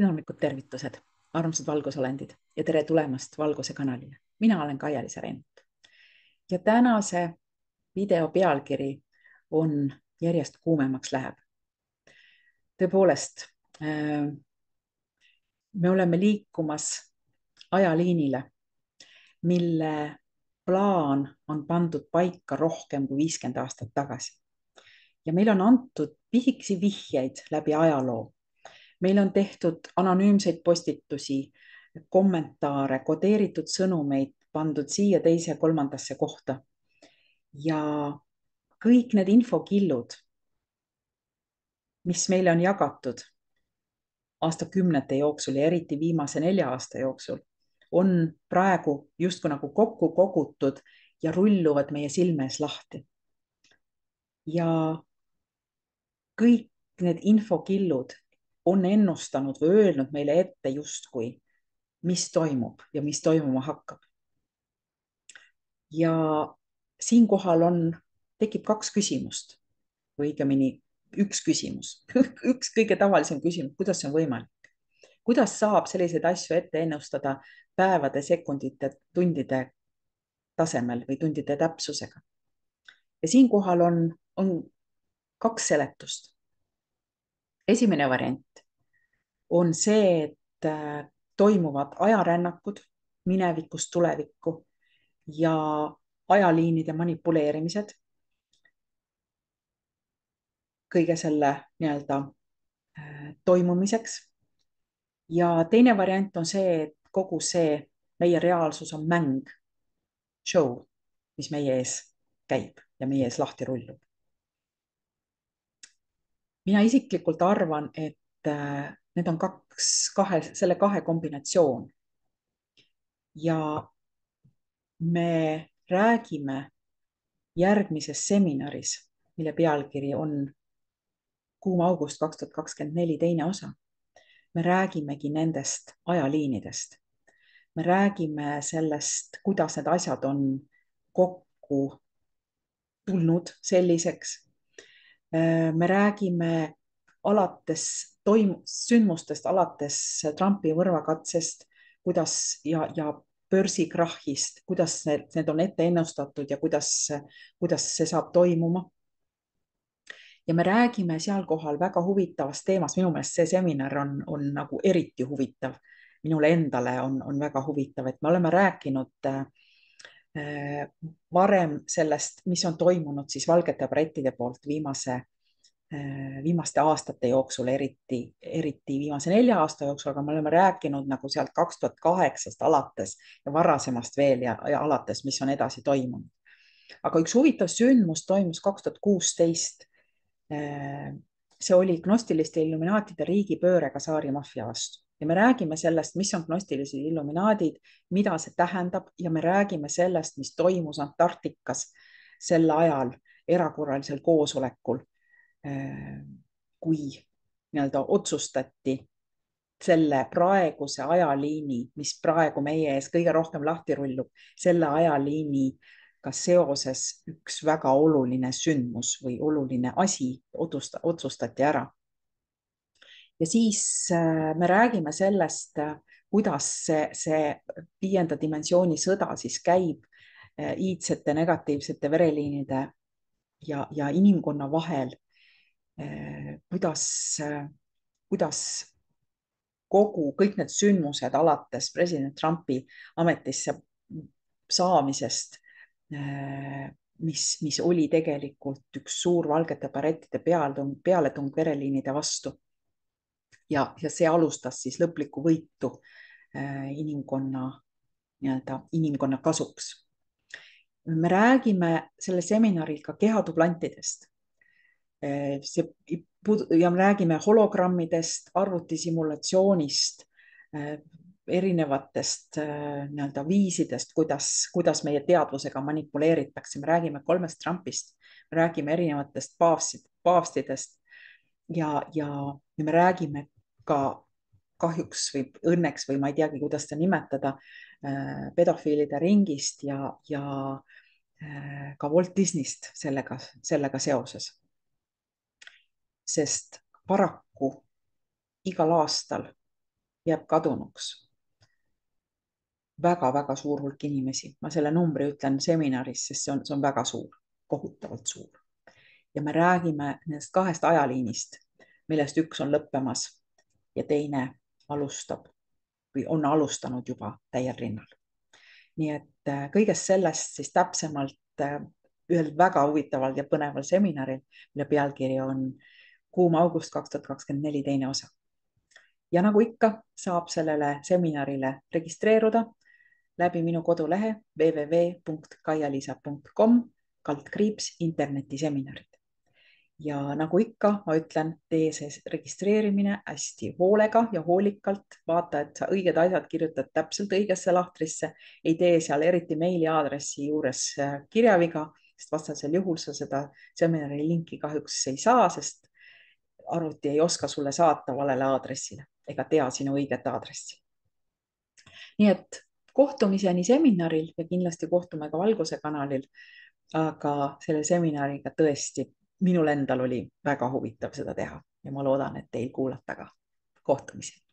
südamlikud tervitused, armsad valgusolendid ja tere tulemast Valguse kanalile. mina olen Kaia-Liisa Rent ja tänase video pealkiri on Järjest kuumemaks läheb. tõepoolest, äh, me oleme liikumas ajaliinile, mille plaan on pandud paika rohkem kui viiskümmend aastat tagasi ja meil on antud pisikesi vihjeid läbi ajaloo meil on tehtud anonüümseid postitusi, kommentaare, kodeeritud sõnumeid pandud siia teise, kolmandasse kohta. ja kõik need infokillud, mis meile on jagatud aastakümnete jooksul ja eriti viimase nelja aasta jooksul, on praegu justkui nagu kokku kogutud ja rulluvad meie silme ees lahti. ja kõik need infokillud on ennustanud või öelnud meile ette justkui, mis toimub ja mis toimuma hakkab. ja siinkohal on, tekib kaks küsimust või õigemini üks küsimus üks kõige tavalisem küsimus, kuidas see on võimalik? kuidas saab selliseid asju ette ennustada päevade, sekundite, tundide tasemel või tundide täpsusega? ja siinkohal on, on kaks seletust esimene variant on see, et äh, toimuvad ajarännakud minevikust tulevikku ja ajaliinide manipuleerimised. kõige selle nii-öelda äh, toimumiseks. ja teine variant on see, et kogu see meie reaalsus on mäng, show, mis meie ees käib ja meie ees lahti rullub mina isiklikult arvan, et äh, need on kaks, kahe, selle kahe kombinatsioon. ja me räägime järgmises seminaris, mille pealkiri on kuum august kaks tuhat kakskümmend neli teine osa. me räägimegi nendest ajaliinidest. me räägime sellest, kuidas need asjad on kokku tulnud selliseks, Äh, me räägime alates toim-, sündmustest, alates Trumpi mõrvakatsest, kuidas ja, ja börsikrahhist, kuidas need, need on ette ennustatud ja kuidas, kuidas see saab toimuma. ja me räägime seal kohal väga huvitavast teemast, minu meelest see seminar on, on nagu eriti huvitav minule endale on, on väga huvitav, et me oleme rääkinud äh, Äh, varem sellest, mis on toimunud siis valgete brettide poolt viimase, äh, viimaste aastate jooksul, eriti, eriti viimase nelja aasta jooksul, aga me oleme rääkinud nagu sealt kaks tuhat kaheksast alates ja varasemast veel ja, ja alates, mis on edasi toimunud. aga üks huvitav sündmus toimus kaks tuhat kuusteist. Äh, see oli gnostiliste illuminaatide riigipööre Kasaari maffia vastu ja me räägime sellest, mis on gnostilised illuminaadid, mida see tähendab ja me räägime sellest, mis toimus Antarktikas sel ajal erakorralisel koosolekul, eh, kui nii-öelda otsustati selle praeguse ajaliini, mis praegu meie ees kõige rohkem lahti rullub, selle ajaliiniga seoses üks väga oluline sündmus või oluline asi otsusta, otsustati ära ja siis äh, me räägime sellest, äh, kuidas see, see viienda dimensiooni sõda siis käib äh, iidsete negatiivsete vereliinide ja, ja inimkonna vahel. kuidas, kuidas kogu, kõik need sündmused alates president Trumpi ametisse saamisest, mis, mis oli tegelikult üks suur valgete barettide pealetung, pealetung vereliinide vastu ja, ja see alustas siis lõplikku võitu äh, inimkonna nii-öelda inimkonna kasuks. me räägime sellel seminaril ka kehatublantidest. Äh, see ja me räägime hologrammidest, arvutisimulatsioonist, äh, erinevatest nii-öelda viisidest, kuidas, kuidas meie teadvusega manipuleeritakse, me räägime kolmest trampist, me räägime erinevatest paavstid, paavstidest ja, ja, ja me räägime ka kahjuks või õnneks või ma ei teagi, kuidas seda nimetada, äh, pedofiilide ringist ja, ja äh, ka Walt Disneyst sellega, sellega seoses. sest paraku igal aastal jääb kadunuks väga-väga suur hulk inimesi, ma selle numbri ütlen seminaris, sest see on, see on väga suur, kohutavalt suur. ja me räägime nendest kahest ajaliinist, millest üks on lõppemas ja teine alustab või on alustanud juba täiel rinnal. nii et äh, kõigest sellest siis täpsemalt äh, ühel väga huvitaval ja põneval seminaril, mille pealkiri on kuum august kaks tuhat kakskümmend neli teine osa. ja nagu ikka, saab sellele seminarile registreeruda läbi minu kodulehe www.kaialisa.com kaldkriips internetiseminarid ja nagu ikka, ma ütlen, tee see registreerimine hästi hoolega ja hoolikalt, vaata, et sa õiged asjad kirjutad täpselt õigesse lahtrisse, ei tee seal eriti meiliaadressi juures äh, kirjaviga, sest vastasel juhul sa seda seminari linki kahjuks ei saa, sest arvuti ei oska sulle saata valele aadressile ega tea sinu õiget aadressi. nii et kohtumiseni seminaril ja kindlasti kohtume ka Valguse kanalil. aga selle seminariga tõesti minul endal oli väga huvitav seda teha ja ma loodan, et teil kuulata ka. kohtumiseni.